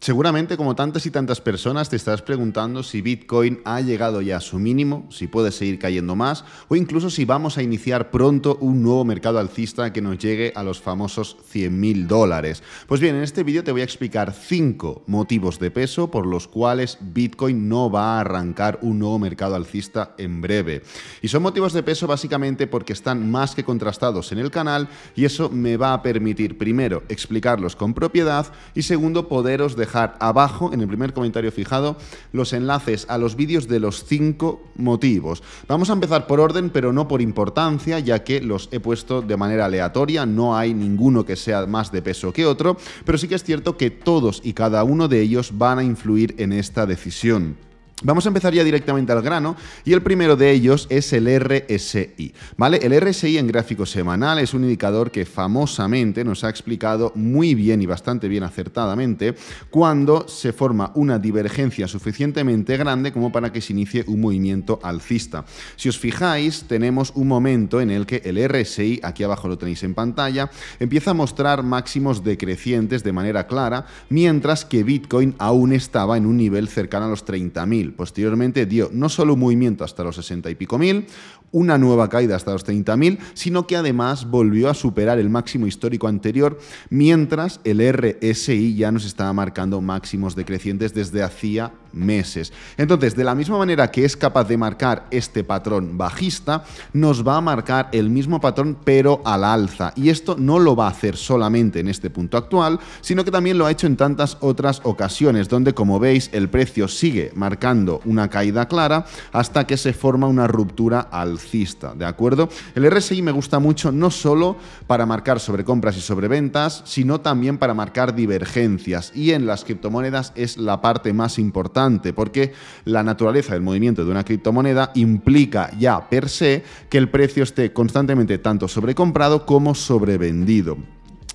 Seguramente, como tantas y tantas personas, te estás preguntando si Bitcoin ha llegado ya a su mínimo, si puede seguir cayendo más, o incluso si vamos a iniciar pronto un nuevo mercado alcista que nos llegue a los famosos 100.000 dólares. Pues bien, en este vídeo te voy a explicar 5 motivos de peso por los cuales Bitcoin no va a arrancar un nuevo mercado alcista en breve. Y son motivos de peso básicamente porque están más que contrastados en el canal y eso me va a permitir, primero, explicarlos con propiedad y segundo, poderos dejar abajo, en el primer comentario fijado, los enlaces a los vídeos de los cinco motivos. Vamos a empezar por orden, pero no por importancia, ya que los he puesto de manera aleatoria, no hay ninguno que sea más de peso que otro, pero sí que es cierto que todos y cada uno de ellos van a influir en esta decisión. Vamos a empezar ya directamente al grano y el primero de ellos es el RSI, ¿vale? El RSI en gráfico semanal es un indicador que famosamente nos ha explicado muy bien y bastante bien acertadamente cuando se forma una divergencia suficientemente grande como para que se inicie un movimiento alcista. Si os fijáis, tenemos un momento en el que el RSI, aquí abajo lo tenéis en pantalla, empieza a mostrar máximos decrecientes de manera clara, mientras que Bitcoin aún estaba en un nivel cercano a los 30.000. Posteriormente dio no solo un movimiento hasta los 60 y pico mil, una nueva caída hasta los 30 mil, sino que además volvió a superar el máximo histórico anterior, mientras el RSI ya nos estaba marcando máximos decrecientes desde hacía meses. Entonces, de la misma manera que es capaz de marcar este patrón bajista, nos va a marcar el mismo patrón pero al alza. Y esto no lo va a hacer solamente en este punto actual, sino que también lo ha hecho en tantas otras ocasiones, donde como veis el precio sigue marcando una caída clara hasta que se forma una ruptura alcista, ¿de acuerdo? El RSI me gusta mucho no solo para marcar sobrecompras y sobreventas, sino también para marcar divergencias. Y en las criptomonedas es la parte más importante porque la naturaleza del movimiento de una criptomoneda implica ya per se que el precio esté constantemente tanto sobrecomprado como sobrevendido.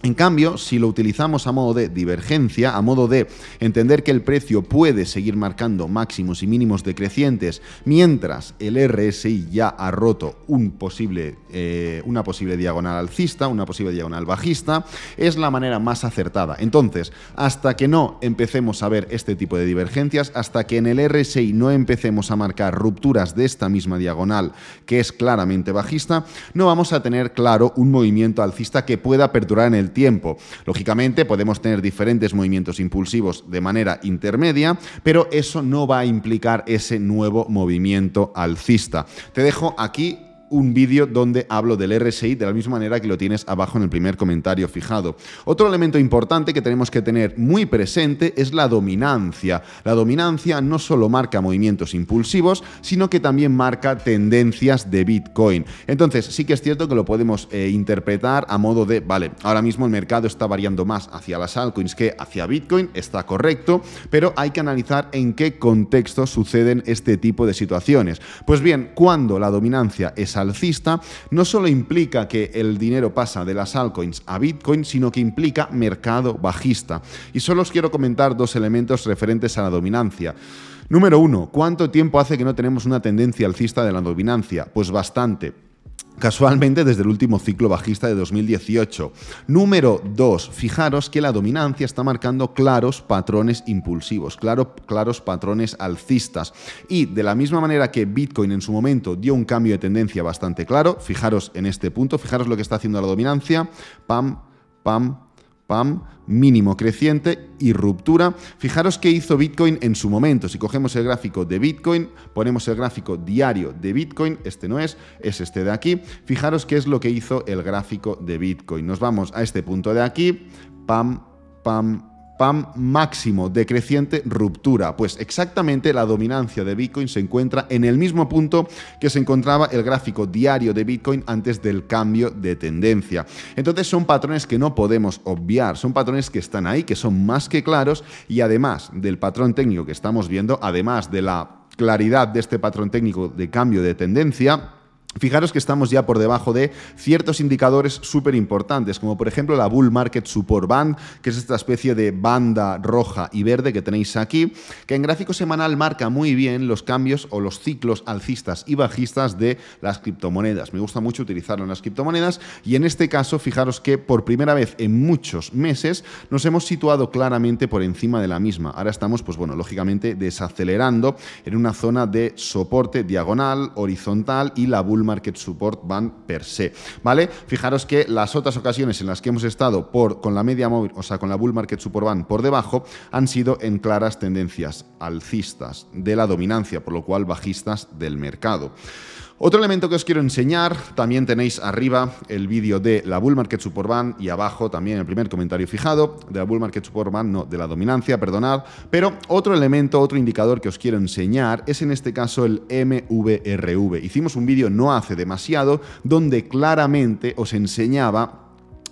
En cambio, si lo utilizamos a modo de divergencia, a modo de entender que el precio puede seguir marcando máximos y mínimos decrecientes mientras el RSI ya ha roto eh, una posible diagonal alcista, una posible diagonal bajista, es la manera más acertada. Entonces, hasta que no empecemos a ver este tipo de divergencias, hasta que en el RSI no empecemos a marcar rupturas de esta misma diagonal que es claramente bajista, no vamos a tener claro un movimiento alcista que pueda perdurar en el tiempo. Lógicamente podemos tener diferentes movimientos impulsivos de manera intermedia, pero eso no va a implicar ese nuevo movimiento alcista. Te dejo aquí un vídeo donde hablo del RSI de la misma manera que lo tienes abajo en el primer comentario fijado. Otro elemento importante que tenemos que tener muy presente es la dominancia. La dominancia no solo marca movimientos impulsivos, sino que también marca tendencias de Bitcoin. Entonces, sí que es cierto que lo podemos eh, interpretar a modo de, vale, ahora mismo el mercado está variando más hacia las altcoins que hacia Bitcoin, está correcto, pero hay que analizar en qué contexto suceden este tipo de situaciones. Pues bien, cuando la dominancia es alcista no solo implica que el dinero pasa de las altcoins a Bitcoin, sino que implica mercado bajista. Y solo os quiero comentar dos elementos referentes a la dominancia. Número uno, ¿cuánto tiempo hace que no tenemos una tendencia alcista de la dominancia? Pues bastante. Casualmente desde el último ciclo bajista de 2018. Número 2. Fijaros que la dominancia está marcando claros patrones impulsivos, claros patrones alcistas. Y de la misma manera que Bitcoin en su momento dio un cambio de tendencia bastante claro, fijaros en este punto, fijaros lo que está haciendo la dominancia. Pam, pam, PAM, mínimo creciente y ruptura. Fijaros qué hizo Bitcoin en su momento. Si cogemos el gráfico de Bitcoin, ponemos el gráfico diario de Bitcoin, este no es, es este de aquí. Fijaros qué es lo que hizo el gráfico de Bitcoin. Nos vamos a este punto de aquí, PAM, PAM, máximo, decreciente ruptura, pues exactamente la dominancia de Bitcoin se encuentra en el mismo punto que se encontraba el gráfico diario de Bitcoin antes del cambio de tendencia. Entonces son patrones que no podemos obviar, son patrones que están ahí, que son más que claros y además del patrón técnico que estamos viendo, además de la claridad de este patrón técnico de cambio de tendencia, Fijaros que estamos ya por debajo de ciertos indicadores súper importantes, como por ejemplo la Bull Market Support Band, que es esta especie de banda roja y verde que tenéis aquí, que en gráfico semanal marca muy bien los cambios o los ciclos alcistas y bajistas de las criptomonedas. Me gusta mucho utilizarlo en las criptomonedas y en este caso fijaros que por primera vez en muchos meses nos hemos situado claramente por encima de la misma. Ahora estamos, pues bueno, lógicamente desacelerando en una zona de soporte diagonal, horizontal y la Bull market support van per se, ¿vale? Fijaros que las otras ocasiones en las que hemos estado por, con la media móvil, o sea, con la bull market support van por debajo, han sido en claras tendencias alcistas de la dominancia, por lo cual bajistas del mercado. Otro elemento que os quiero enseñar, también tenéis arriba el vídeo de la Bull Market Support Band y abajo también el primer comentario fijado de la Bull Market Support no, de la dominancia, perdonad. Pero otro elemento, otro indicador que os quiero enseñar es en este caso el MVRV. Hicimos un vídeo no hace demasiado donde claramente os enseñaba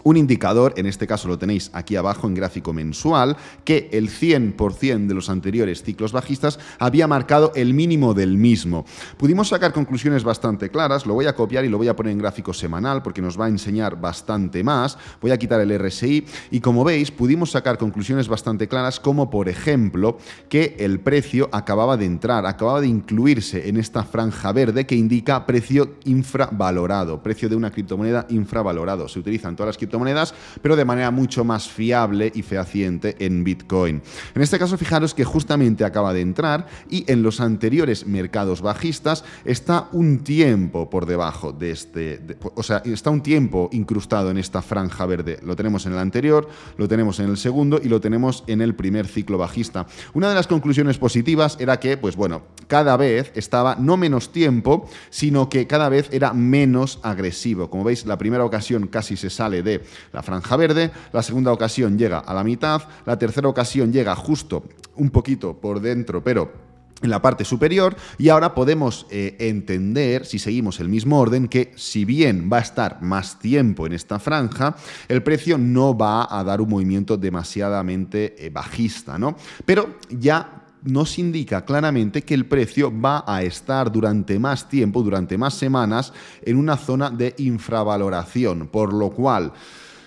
un indicador, en este caso lo tenéis aquí abajo en gráfico mensual, que el 100% de los anteriores ciclos bajistas había marcado el mínimo del mismo. Pudimos sacar conclusiones bastante claras, lo voy a copiar y lo voy a poner en gráfico semanal porque nos va a enseñar bastante más. Voy a quitar el RSI y como veis pudimos sacar conclusiones bastante claras como por ejemplo que el precio acababa de entrar, acababa de incluirse en esta franja verde que indica precio infravalorado, precio de una criptomoneda infravalorado. Se utilizan todas las monedas, pero de manera mucho más fiable y fehaciente en Bitcoin. En este caso, fijaros que justamente acaba de entrar y en los anteriores mercados bajistas está un tiempo por debajo de este, o sea, está un tiempo incrustado en esta franja verde. Lo tenemos en el anterior, lo tenemos en el segundo y lo tenemos en el primer ciclo bajista. Una de las conclusiones positivas era que, pues bueno, cada vez estaba no menos tiempo, sino que cada vez era menos agresivo. Como veis, la primera ocasión casi se sale de la franja verde, la segunda ocasión llega a la mitad, la tercera ocasión llega justo un poquito por dentro, pero en la parte superior y ahora podemos eh, entender, si seguimos el mismo orden, que si bien va a estar más tiempo en esta franja, el precio no va a dar un movimiento demasiadamente eh, bajista, ¿no? Pero ya nos indica claramente que el precio va a estar durante más tiempo, durante más semanas, en una zona de infravaloración, por lo cual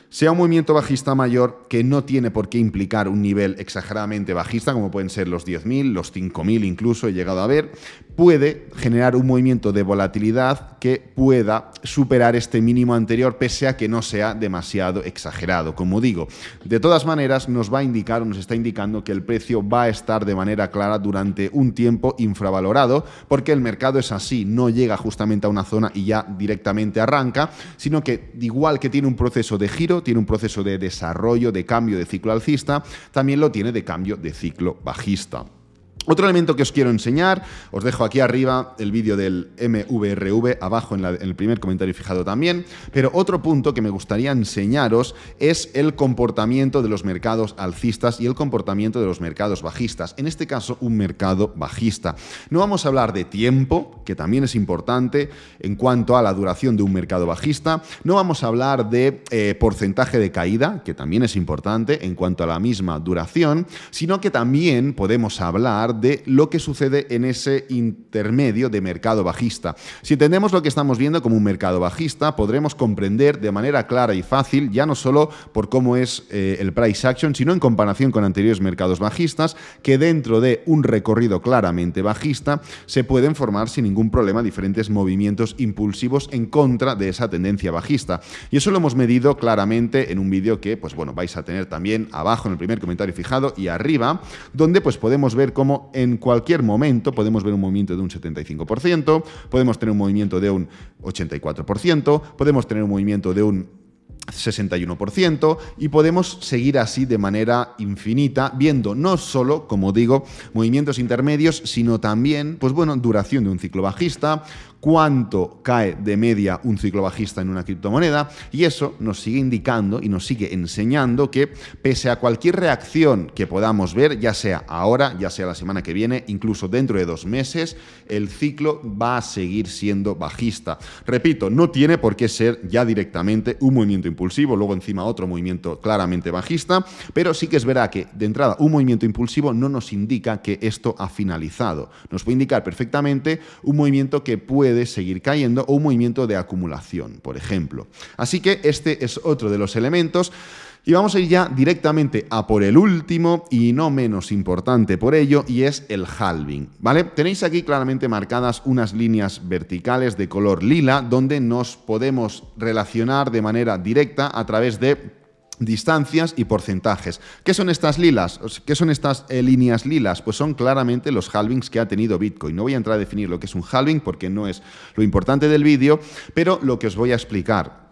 sea un movimiento bajista mayor que no tiene por qué implicar un nivel exageradamente bajista, como pueden ser los 10.000, los 5.000 incluso he llegado a ver, puede generar un movimiento de volatilidad que pueda superar este mínimo anterior pese a que no sea demasiado exagerado. Como digo, de todas maneras nos va a indicar o nos está indicando que el precio va a estar de manera clara durante un tiempo infravalorado porque el mercado es así, no llega justamente a una zona y ya directamente arranca, sino que igual que tiene un proceso de giro, tiene un proceso de desarrollo, de cambio de ciclo alcista, también lo tiene de cambio de ciclo bajista. Otro elemento que os quiero enseñar, os dejo aquí arriba el vídeo del MVRV, abajo en, el primer comentario fijado también, pero otro punto que me gustaría enseñaros es el comportamiento de los mercados alcistas y el comportamiento de los mercados bajistas, en este caso un mercado bajista. No vamos a hablar de tiempo, que también es importante en cuanto a la duración de un mercado bajista, no vamos a hablar de eh, porcentaje de caída, que también es importante en cuanto a la misma duración, sino que también podemos hablar de lo que sucede en ese intermedio de mercado bajista. Si entendemos lo que estamos viendo como un mercado bajista, podremos comprender de manera clara y fácil, ya no solo por cómo es eh, el price action, sino en comparación con anteriores mercados bajistas, que dentro de un recorrido claramente bajista se pueden formar sin ningún problema diferentes movimientos impulsivos en contra de esa tendencia bajista. Y eso lo hemos medido claramente en un vídeo que, pues bueno, vais a tener también abajo en el primer comentario fijado y arriba, donde pues podemos ver cómo en cualquier momento podemos ver un movimiento de un 75%, podemos tener un movimiento de un 84%, podemos tener un movimiento de un 61% y podemos seguir así de manera infinita viendo no solo, como digo, movimientos intermedios, sino también, pues bueno, duración de un ciclo bajista, cuánto cae de media un ciclo bajista en una criptomoneda y eso nos sigue indicando y nos sigue enseñando que pese a cualquier reacción que podamos ver, ya sea ahora, ya sea la semana que viene, incluso dentro de dos meses, el ciclo va a seguir siendo bajista. Repito, no tiene por qué ser ya directamente un movimiento impulsivo, luego encima otro movimiento claramente bajista, pero sí que es verdad que de entrada un movimiento impulsivo no nos indica que esto ha finalizado. Nos puede indicar perfectamente un movimiento que puede seguir cayendo o un movimiento de acumulación, por ejemplo. Así que este es otro de los elementos. Y vamos a ir ya directamente a por el último y no menos importante por ello, y es el halving, ¿vale? Tenéis aquí claramente marcadas unas líneas verticales de color lila donde nos podemos relacionar de manera directa a través de distancias y porcentajes. ¿Qué son estas lilas? ¿Qué son estas eh, líneas lilas? Pues son claramente los halvings que ha tenido Bitcoin. No voy a entrar a definir lo que es un halving porque no es lo importante del vídeo, pero lo que os voy a explicar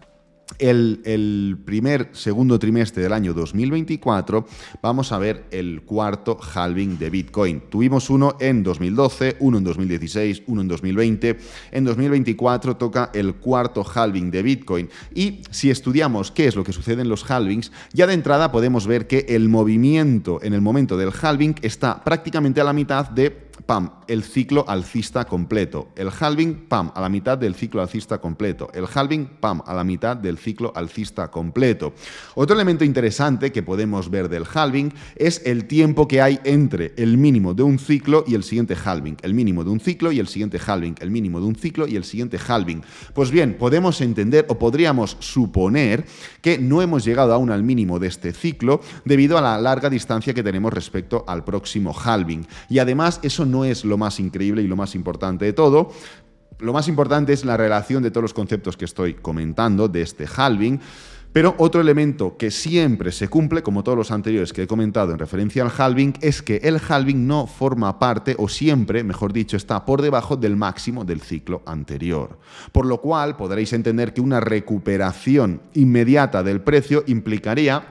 el, primer, segundo trimestre del año 2024, vamos a ver el cuarto halving de Bitcoin. Tuvimos uno en 2012, uno en 2016, uno en 2020. En 2024 toca el cuarto halving de Bitcoin. Y si estudiamos qué es lo que sucede en los halvings, ya de entrada podemos ver que el movimiento en el momento del halving está prácticamente a la mitad de pam, el ciclo alcista completo. El halving, pam, a la mitad del ciclo alcista completo. El halving, pam, a la mitad del ciclo alcista completo. Otro elemento interesante que podemos ver del halving es el tiempo que hay entre el mínimo de un ciclo y el siguiente halving. El mínimo de un ciclo y el siguiente halving. El mínimo de un ciclo y el siguiente halving. Pues bien, podemos entender o podríamos suponer que no hemos llegado aún al mínimo de este ciclo debido a la larga distancia que tenemos respecto al próximo halving. Y además eso no es lo más increíble y lo más importante de todo, lo más importante es la relación de todos los conceptos que estoy comentando de este halving. Pero otro elemento que siempre se cumple, como todos los anteriores que he comentado en referencia al halving, es que el halving no forma parte, o siempre, mejor dicho, está por debajo del máximo del ciclo anterior. Por lo cual podréis entender que una recuperación inmediata del precio implicaría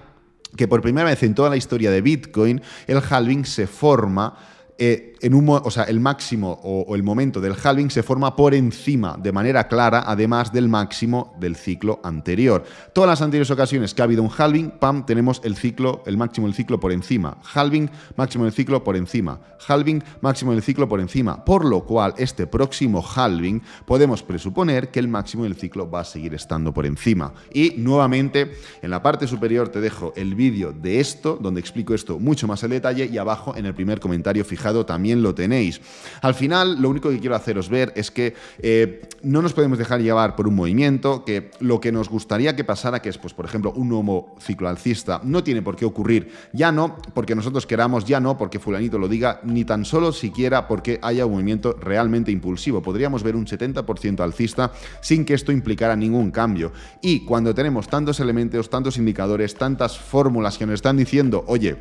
que por primera vez en toda la historia de Bitcoin, el halving se forma. Eh, en o sea, el máximo o, el momento del halving se forma por encima, de manera clara, además del máximo del ciclo anterior. Todas las anteriores ocasiones que ha habido un halving, pam, tenemos el ciclo, el máximo del ciclo por encima. Halving, máximo del ciclo por encima. Halving, máximo del ciclo por encima. Por lo cual, este próximo halving podemos presuponer que el máximo del ciclo va a seguir estando por encima. Y nuevamente, en la parte superior te dejo el vídeo de esto, donde explico esto mucho más en detalle, y abajo en el primer comentario fijado también lo tenéis. Al final, lo único que quiero haceros ver es que eh, no nos podemos dejar llevar por un movimiento, que lo que nos gustaría que pasara, que es, pues, por ejemplo, un nuevo ciclo alcista, no tiene por qué ocurrir. Ya no porque nosotros queramos, ya no porque fulanito lo diga, ni tan solo siquiera porque haya un movimiento realmente impulsivo. Podríamos ver un 70% alcista sin que esto implicara ningún cambio. Y cuando tenemos tantos elementos, tantos indicadores, tantas fórmulas que nos están diciendo, oye,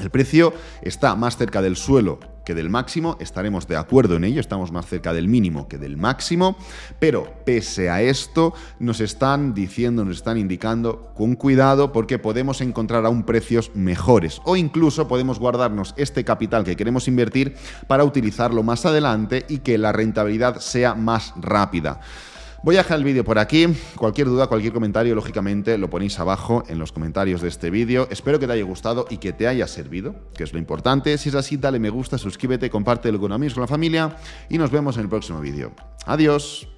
el precio está más cerca del suelo que del máximo, estaremos de acuerdo en ello, estamos más cerca del mínimo que del máximo, pero pese a esto nos están diciendo, nos están indicando con cuidado porque podemos encontrar aún precios mejores o incluso podemos guardarnos este capital que queremos invertir para utilizarlo más adelante y que la rentabilidad sea más rápida. Voy a dejar el vídeo por aquí. Cualquier duda, cualquier comentario, lógicamente lo ponéis abajo en los comentarios de este vídeo. Espero que te haya gustado y que te haya servido, que es lo importante. Si es así, dale me gusta, suscríbete, compártelo con amigos, con la familia y nos vemos en el próximo vídeo. Adiós.